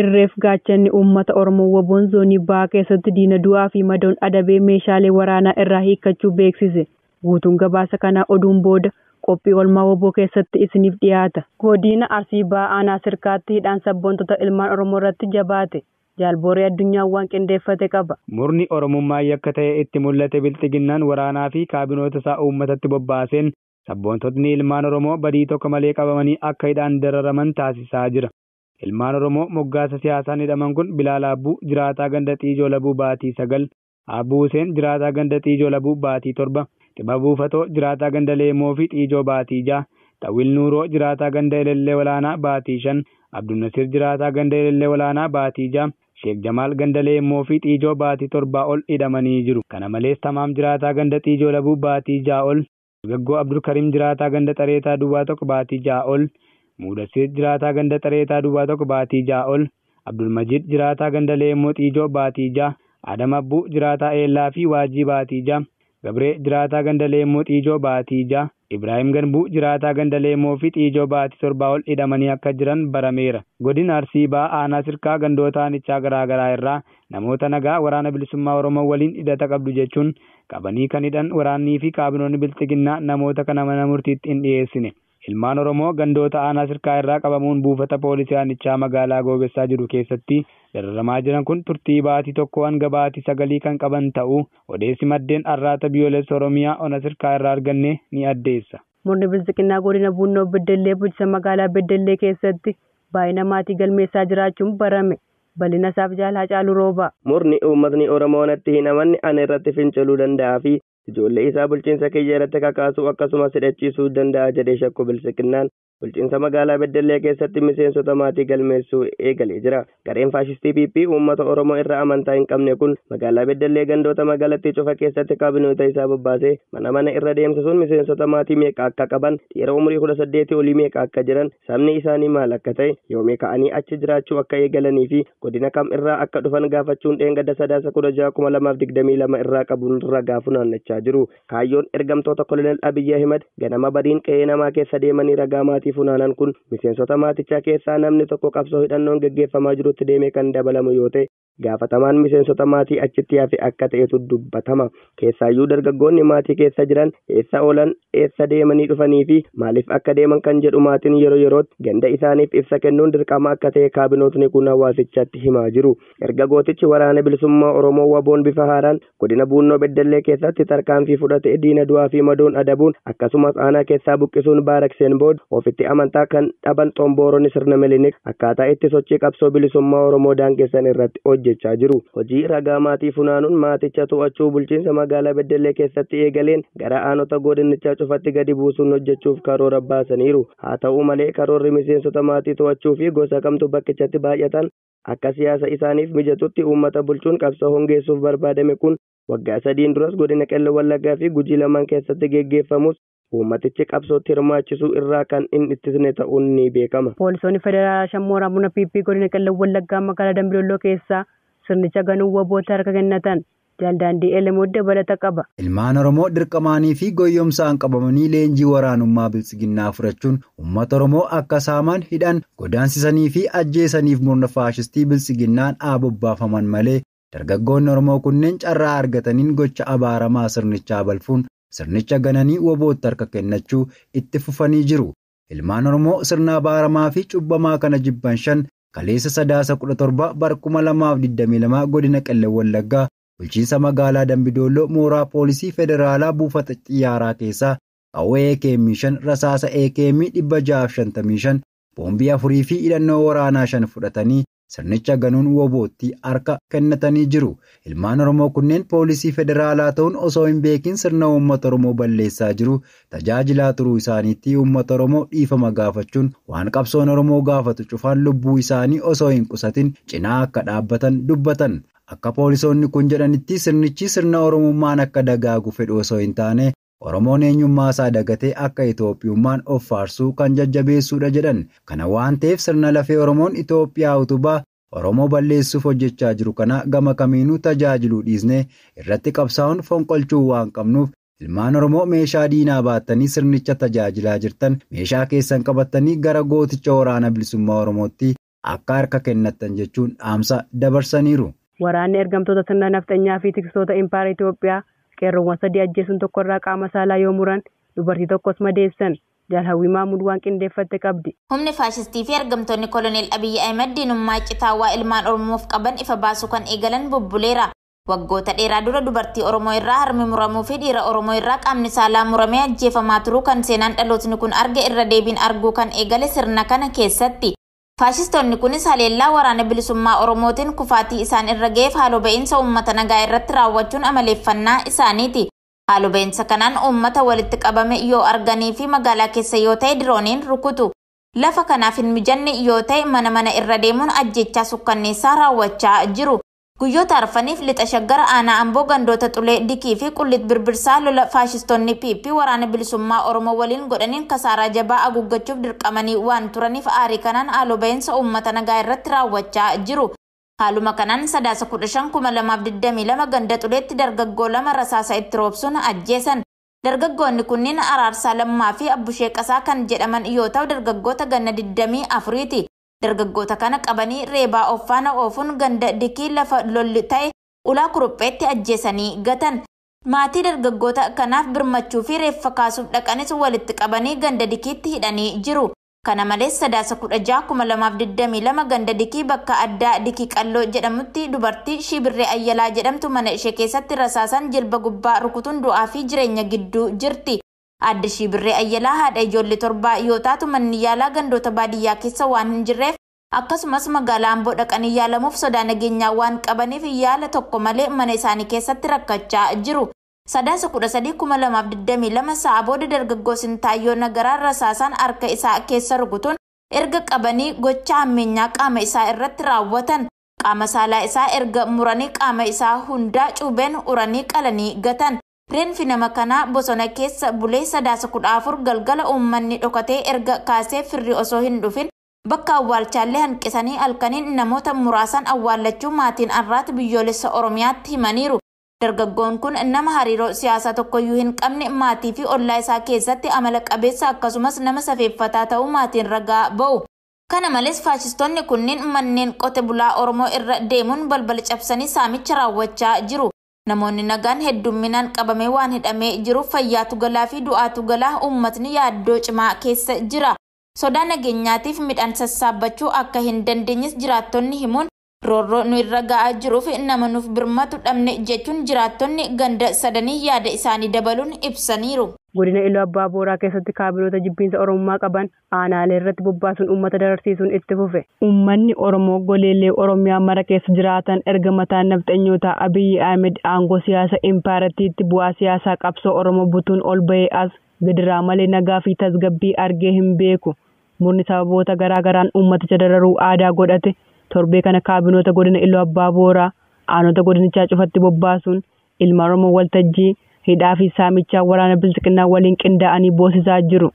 Irreef gaachanni uummata Oromoo Waboon zoonii Bahaa keessatti diina du'aa fi madoon adabee meeshaalee waraanaa irraa hiikkachuu beeksise. Guutuun gabaasa kanaa oduun booda qophii olmaa Waboo keessatti isiniif dhiyaata. Godiina arsii ba'aa aanaa sirkaatti hidhaan sabboontoota ilmaan Oromoo irratti jabaate. Jaalbooree addunyaawwan qindeeffate qaba. Murni Oromummaa yakka ta'e itti mul'ate bilxiginnan waraanaa fi kaabinoota isaa uummatatti bobbaaseen sabboontotni ilmaan Oromoo badii tokko malee qabamanii akka hidhaan dararaman taasisaa jira. Ilmaan Oromoo moggaasa siyaasaan hidhaman kun Bilaal Abbuu jiraataa ganda Xiijoo Labuu baatii sagal, Abbuu Huseen jiraataa ganda Xiijoo Labuu baatii torba, Xiba Buufatoo jiraataa ganda Leemoo fi Xiijoo baatii ja'a, Xawwil Nuuroo jiraataa ganda Elellee olaanaa baatii shan, Abdulnasiir jiraataa ganda Elellee Walaanaa baatii ja'a. Sheek Jamaal ganda Leemmoo fi Xiijoo baatii torbaa ol hidhamanii jiru. Kana malees Tamaam jiraataa ganda Xiijoo Labuu baatii ja'a ol, Gaggoo Abdulkarim jiraataa ganda Xareetaa Duwwaa tokko baatii ja'a ol, Muudasiir Jiraataa Ganda Xareetaa Duubaa tokko baatiijaa ol Abdulmajiid Jiraataa Ganda Leemmoo Xiijoo baatiijaa Adamaabbuu Jiraataa Eellaa fi Waajjii baatiijaa Gabree Jiraataa Ganda Leemmoo Xiijoo Baatii ibraahim Ibraayim Ganbuu Jiraataa Ganda leemoo fi Xiijoo Baatii Torbaa ol hidhamanii akka jiran barameera. Godin Arsii Aanaa Sirkaa gandoota Aanichaa garaa garaa irraa namoota nagaa waraana bilisummaa Oromoo waliin hidhata qabdu jechuun qabanii kan hidhan waraannii fi kaabinoonni biltiginnaa namoota kana mana murtiitti hin dhiyeessine. Ilmaan Oromoo gandoota aanaa sirkaa irraa qabamuun buufata poolisii aanichaa magaalaa goobessaa jiru keessatti dararamaa jiran kun turtii baatii tokko hanga baatii sagalii kan qaban ta'uu odeessi maddeen arraata biyyoolessa Oromiyaa ona sirkaa irraa arganne ni addeessa. Murni Bilziqinnaa godina Buunnoo Beddellee bulchisa magaalaa Beddellee keessatti baay'ina maatii galmeessaa jiraachuun barame. bal'ina isaaf jaalaa caalu rooba. Murni uummatni Oromoo hin amanne ana irratti finciluu danda'a fi ijoollee isaa bulchiinsa kiyya irratti kakaasuu akkasumas hidhachiisuu danda'a jedhee shakku Bilisiqinaan bulchiinsa magaalaa Beddellee keessatti miseensota maatii galmeessuu eegalee jira. Gareen faashistii PP uummata Oromoo irraa amantaa hin qabne kun magaalaa Beddellee gandoota magaalatti cufa keessatti kaabinoota isaa bobbaasee mana mana irra deemsisuun miseensota maatii meeqa akka qaban dhiira umurii kudha saddeetii olii meeqa akka jiran sabni isaanii maal akka ta'e yoomii ka'anii achi jiraachuu akka eegalanii fi godina kam irraa akka dhufan gaafachuun dheengadda sadaasa kudha ja'a kuma lamaaf digdamii lama irraa jiru. Kaayyoon ergamtoota kolonel abiyya Ahimad ganama badiin qe'ee namaa keessa deemanii ragaa funaanan kun miseensota maatichaa keessaa namni tokko qabsoo hidhannoon geggeeffamaa jirutti deemee kan dabalamu yoo ta'e gaafatamaan miseensota maatii achitti hafe akka ta'etu dubbatama keessaayyuu dargaggoonni maatii keessa jiran eessa oolan eessa deemanii dhufanii fi maaliif akka deeman kan jedhu maatiin yeroo yerootti ganda isaaniif ibsa kennuun dirqama akka ta'e kaabinootni kun hawaasichatti himaa jiru erga gootichi waraana bilisummaa oromoo waboon bifa haaraan godina buunnoo beddellee keessatti tarkaanfii fudhate diina du'aa fi madoon adabuun akkasumas aanaa keessaa amantaa kan dhaban xombooronni sirna milinik akkaataa itti sochii qabsoo bilisummaa Oromoo daangessan irratti hojjechaa jiru. Hojii ragaa maatii funaanuun maaticha to'achuu bulchiinsa magaalaa Beddellee keessatti eegaleen gara aanota godinichaa cufatti gadi buusuun hojjechuuf karoora baasaniiru. Haa ta'u malee karoorri miseensota maatii to'achuu fi gosa kamtu bakkichatti baay'atan akka siyaasa isaaniif mijatutti uummata bulchuun qabsoo hongeessuuf barbaadame kun waggaa sadiin duras godina qella fi gujii lamaan keessatti geggeeffamus Uummatichi qabsootti hirmaachisuu irraa kan inni ittisne ta'uun ni beekama. Poolisoonni Federaalaa Shammoora Buna Fiiffii godina Qallan Wallaggaa magaalaa Dambidolloo keessaa sirnicha ganuu waboota harka kennatan daandaandii Elemoo dabalata qaba. Ilmaan Oromoo dirqamaanii fi goyyomsaan qabamanii leenjii waraanummaa biltsiginnaa furachuun uummata Oromoo akka saamaan hidhan godaansisanii fi ajjeesaniif murna faashistii bilisiginnaan aabobbaafaman malee dargaggoonni Oromoo kunneen carraa argataniin gocha abaaramaa sirnichaa balfuun sirnicha gananii wabootti harka kennachuu itti fufanii jiru. Ilmaan Oromoo sirna baaramaa fi cubbamaa kana jibban shan kaleessa sadaasa 17 bara 2022 godina Qellem Wallaggaa bulchiinsa magaalaa dambidoolloo mooraa poolisii federaalaa buufata xiyyaaraa keessaa qawwee ekm 5 rasaasa ekm 655 boombii afurii fi hidhannoo waraanaa shan fudhatanii Sirnicha ganuun woboottii harka kennatanii jiru. Ilmaan Oromoo kunneen poolisii federaalaa ta'uun osoo hin beekin sirna uummata Oromoo balleessaa jiru tajaajilaa turuu isaaniitti uummata Oromoo dhiifama gaafachuun waan qabsoon Oromoo gaafatu cufaan lubbuu isaanii osoo hin qusatin cinaa akka dhaabbatan dubbatan. Akka poolisoonni kun jedhanitti sirnichi sirna Oromummaan akka dagaagu fedhu osoo hin taane Oromoon eenyummaa isaa dagatee akka Itoophiyummaan of faarsuu kan jajjabeessuudha jedhan. Kana waan ta'eef sirna lafee Oromoon Itoophiyaa utubaa Oromoo balleessuuf hojjechaa jiru kana gama kamiinuu tajaajiluu dhiisnee irratti qabsaa'un fonqolchuu waan qabnuuf ilmaan Oromoo meeshaa diinaa baattanii sirnicha tajaajilaa jirtan meeshaa keessan qabattanii gara gooticha waraana bilisummaa Oromootti akka harka kennattan jechuun dhaamsa dabarsaniiru. Waraanni ergamtoota sirna fi Itoophiyaa qeerroowwan sadii ajjeesuun irraa qaama saalaa yoo muran dubartii tokkos madeessan jalhawwii maamul waan qindeeffatte qabdi. humni faashistii fi argamtoonni koloneel abiyyi ahimad diinummaa citaawaa ilmaan oromoof qaban ifa baasuu kan eegalan bubbuleera waggoota dheeraa dura dubartii oromoo irraa harmi muramuu fi dhiira oromoo irraa qaamni saalaa muramee ajjeefamaa turuu kan seenaan dhalootni kun arga irra deebiin arguu kan eegale sirna kana keessatti Faashistoonni kunis haleellaa waraana bilisummaa Oromootiin kufaatii isaan irra gaheef haaloo ba'iinsa uummata nagaa irratti raawwachuun amaleeffannaa isaaniiti. Haaloo ba'iinsa kanaan uummata walitti qabame yoo arganii fi magaalaa keessa yoo ta'e dirooniin rukutu. Lafa kanaaf hin mijanne yoo ta'e mana mana irra deemuun ajjechaa sukkanneessaa raawwachaa jiru. Guyyoota arfaniif lixa shaggara aanaa amboo gandoota xulee dikii fi qullit birbirsaa lola faashistoonni PP waraana bilisummaa Oromoo waliin godhaniin kasaaraa jabaa haguuggachuuf dirqamanii waan turaniif aarii kanaan haaloo bahiinsa uummata nagaa irratti raawwachaa jiru. Haaluma kanaan sadaasa 15,2022 ganda xuleetti dargaggoo lama rasaasa itti roobsuun ajjeesan. Dargaggoonni kunniin Araarsaa Lammaa fi Abbushee Qasaa kan jedhaman yoo ta'u dargaggoota ganna 24ti. Dargaggoota kana qabanii reebaa offaana oofuun ganda dikii lafa lolli ta'e ulaa kurupheetti ajjeesanii gatan. Maatii dargaggoota kanaaf birmachuu fi reeffa kaasuuf dhaqanis walitti qabanii ganda dikiitti hidhanii jiru. Kana malees sadaasa kudha lama ganda dikii bakka addaa dikii qalloo jedhamutti dubartii Shibirree Ayyalaa jedhamtu mana ishee keessatti rasaasan jilba gubbaa rukutuun du'aa fi jireenya gidduu jirti. Addashii Birree Ayyalaa haadha ijoollee torbaa yoo taatu manni yaalaa gandoota baadiyyaa keessa waan hin jirreef akkasumas magaalaa Amboo dhaqanii yaalamuuf sodaa nageenyaa waan qabaniif yaala tokko malee mana isaanii keessatti rakkachaa jiru. Sadaasa kudha sadii kuma digdamii lama sa'a booda dargaggoosin taayoo Nagaraan rasaasaan harka isaa keessa rukutuun erga qabanii gocha ammeenyaa qaama isaa irratti raawwatan. Qaama saalaa isaa erga muranii qaama isaa hundaa cuubeen uranii qalanii gatan. Reenfi nama kanaa bosona keessa bulee sadaasa kudha afur galgala uummanni dhokatee erga kaasee firri osoo hin dhufin bakka awwaalchaallee hanqisanii halkaniin namoota muraasaan awwaallachuu maatiin arraati biyyoolessa Oromiyaatti himaniiru. Dargaggoon kun nama hariiroo siyaasaa tokkoyyuu hin qabne maatii fi ollaa isaa keessatti amala qabeessa akkasumas nama safeeffataa ta'uu maatiin ragaa ba'u. Kana malees faashistoonni kunneen manneen qote bulaa Oromoo irra deemuun balbala cabsanii saamicha raawwachaa jiru. Namoonni nagaan heddumminaan qabamee waan hidhamee jiruuf fayyaatu galaa fi du'aatu galaa uummatni yaaddoo cimaa keessa jira. Sodaa nageenyaatiif midhaan sassaabbachuu akka hin dandeenyis jiraattonni himuun roorroo nu irra ga'aa jiruuf nama nuuf birmatu dhabne jechuun jiraattonni ganda sadanii yaada isaanii dabaluun ibsaniiru. godina iluu abbaa booraa keessatti kaabinoota jibbiinsa oromummaa qaban aanaalee irratti bobbaasuun uummata dararsiisuun itti fufe uummanni oromoo goleellee oromiyaa mara keessa jiraatan erga mataan nafxanyootaa abiyyi ahmed aangoo siyaasa impaaratiitti bu'aa siyaasaa qabsoo oromoo butuun ol bahee as gadiraa malee nagaa fi tasgabbii argee hin beeku murni sababoota garaagaraan uummaticha dararuu aadaa godhate torbee kana kaabinoota godina iluu abbaa booraa aanota godinichaa cufatti bobbaasuun ilma oromoo waltajjii hidhaa fi saamichaa waraana bilziqinnaa waliin qindaa'anii boosisaa jiru.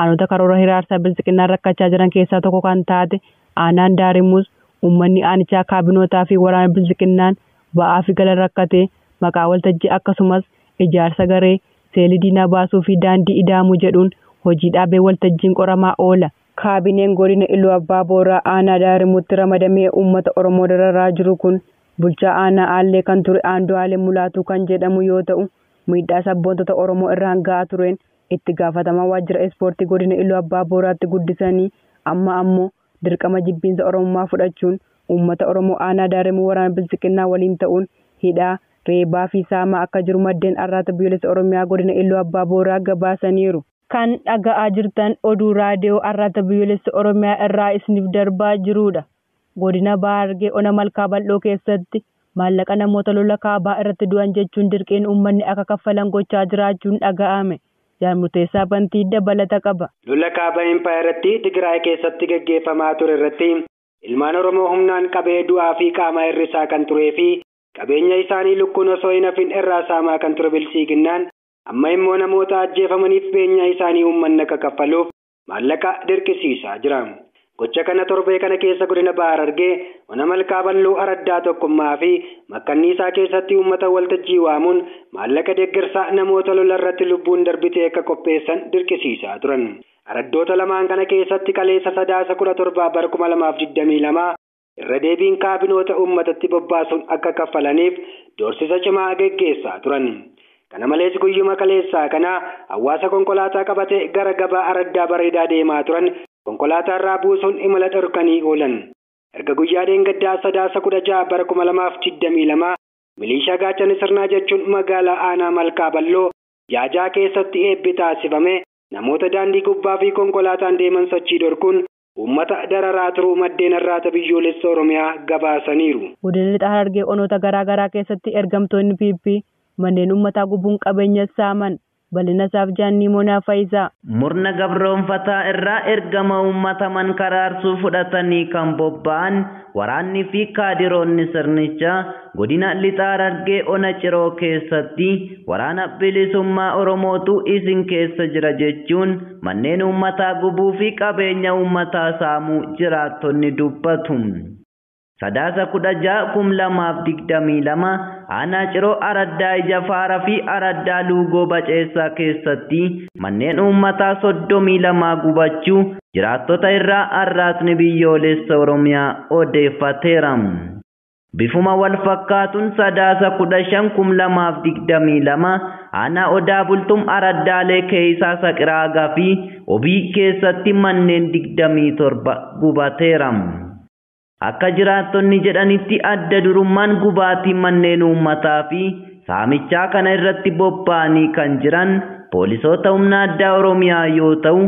Aanota karoora hiraarsaa bilziqinnaa rakkachaa jiran keessaa tokko kan taate aanaan daarimus uummanni aanichaa kaabinootaa fi waraana bilziqinnaan ba'aa fi gala rakkate maqaa waltajjii akkasumas ijaarsa garee seelii diinaa baasuu fi daandii idaamu jedhuun hojii dhaabee waltajjiin qoramaa oola. Kaabineen godina Iluu Abbaa Booraa aanaa daarimutti ramadamee uummata Oromoo dararaa jiru kun bulchaa aanaa Aallee kan ture Aandu'aalee Mulaatuu kan jedhamu yoo ta'u. miidhaa sabboontota Oromoo irraan ga'aa tureen itti gaafatamaa waajjira ispoortii godina Illuu Abbaa Booraatti guddisanii amma ammoo dirqama jibbiinsa Oromummaa fudhachuun uummata Oromoo aanaa daaremuu waraana Bilisiqinnaa waliin ta'uun hidhaa reebaa fi saamaa akka jiru maddeen arraata biyyoolessa Oromiyaa godina Illuu Abbaa Booraa gabaasaniiru. Kan dhaga'aa jirtan oduu raadiyoo arraata biyyoolessa Oromiyaa irraa isiniif darbaa jirudha. Godina Baargee Ona Malkaa Bal'oo keessatti. maallaqa namoota lola kaabaa irratti du'an jechuun dirqeen uummanni akka kaffalan gochaa jiraachuun dhaga'ame muteessaa bantii dabalata qaba. lola kaabaa impaa irratti keessatti gaggeeffamaa ture irratti ilmaan oromoo humnaan qabee du'aa fi qaamaa irrisaa kan turee fi qabeenya isaanii lukkuun osoo hin hafin irraa saamaa kan ture bilisiiginnaan amma immoo namoota ajjeefamaniif beenya isaanii uummanni akka kaffaluuf maallaqa dirqisiisaa jira. gocha kana torbee kana keessa godina ba'ar argee mana malkaa bal'oo araddaa tokkummaa fi isaa keessatti uummata waltajjii waamuun maallaqa deeggarsaa namoota lola irratti lubbuun darbitee akka qopheessan dirqisiisaa turan araddoota lamaan kana keessatti qaleessa sadaasa kudha torbaa bara kuma lamaaf digdamii lamaa irra deebiin kaabinoota uummatatti bobbaasuun akka kaffalaniif doorsisa cimaa geggeessaa turan kana malees guyyuma kaleessaa kana hawaasa konkolaataa qabatee gara gabaa araddaa bareedaa deemaa turan. Konkolaataan buusuun imala dhorkanii oolan. Erga guyyaa deengaddaa sadaasa kudha jaha bara sirnaa jechuun magaalaa aanaa malkaa balloo jaajaa keessatti eebbi taasifame namoota daandii gubbaa fi konkolaataan deeman sochii dorkuun uummata dararaa turuu maddeen arraata biyyoolessa oromiyaa gabaasaniiru. Godinni Xahargee onoota garaa garaa keessatti ergamtoonni pp manneen uummataa gubuun qabeenya saaman saaf jaanni monaa faayisaa. Murna gabroonfataa irraa ergama uummataman karaarsuu fudhatanii kan bobba'an waraanni fi kaadiroonni sirnichaa godina lixaa argee ona ciroo keessatti waraana bilisummaa oromootu isin keessa jira jechuun manneen uummataa gubuu fi qabeenya uummataa saamuu jiraattonni dubbatu. Sadaasa kudha ja'a lama aanaa ciroo araddaa ija faaraa fi araddaa luugoo baceessaa keessatti manneen uummataa soddomii lamaa gubachuu jiraattota irraa arraasni biyyoolessa Oromiyaa odeeffateera. Bifuma wal fakkaatuun sadaasa kudha shan lama aanaa odaa bultum araddaalee Isaa saqiraagaa fi obii keessatti manneen digdamii torba gubateera. Akka jiraattonni jedhanitti adda durummaan gubaatii manneen uummataa fi saamichaa kana irratti bobba'anii kan jiran poolisoota humna addaa Oromiyaa yoo ta'u,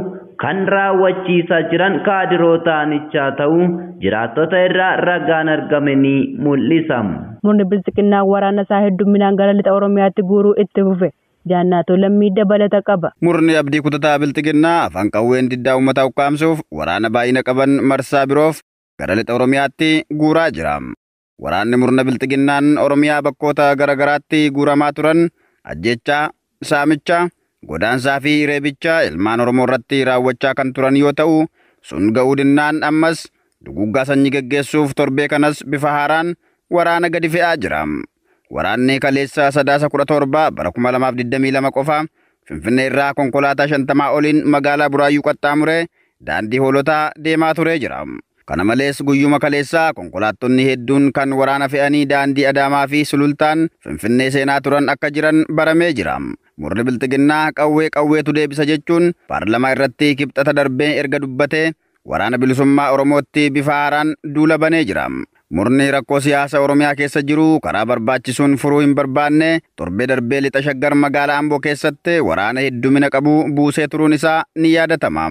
kan raawwachiisaa jiran kaadiroo ta'anichaa ta'uu jiraattota irraa ragaan argame ni mul'isa. Murni bilxiqinnaa waraana isaa hedduminaan gara lixa Oromiyaatti guuruu itti fufe. jaannatoo lammii dabalata qaba. Murni abdii kutataa bilxiqinnaa afaan qawween diddaa uummataa ukkaamsuuf waraana baay'ina qaban marsaa biroof gara lixa Oromiyaatti guuraa jira. Waraanni murna bilxiginnaan Oromiyaa bakkoota garaagaraatti guuramaa turan ajjecha saamicha godaansaa fi reebicha ilmaan Oromoo irratti raawwachaa kan turan yoo ta'u, sun ga'uu dinnaan ammas duguggaa sanyii gaggeessuuf torbee kanas bifa haaraan waraana gadi fe'aa jira. Waraanni kaleessa sadaasa kudha torba bara 2022 qofa Finfinnee irraa konkolaataa shantamaa oliin magaalaa Buraayyuu qaxxaamuree daandii hoolotaa deemaa turee jira. Kana malees guyyuma kaleessa konkolaattonni hedduun kan waraana fe'anii daandii Adaamaa fi Sulultaan Finfinnee seenaa turan akka jiran baramee jira. Murni biltiginnaa qawwee qawweetu deebisa jechuun paarlamaa irratti kibxata darbee erga dubbate waraana bilisummaa Oromootti bifa haaraan duula banee jira. Murni rakkoo siyaasa Oromiyaa keessa jiru karaa barbaachisuun furuu hin barbaanne torbee darbee lixa shaggar magaalaa Amboo keessatti waraana heddumina qabu buusee turuun isaa ni yaadatama.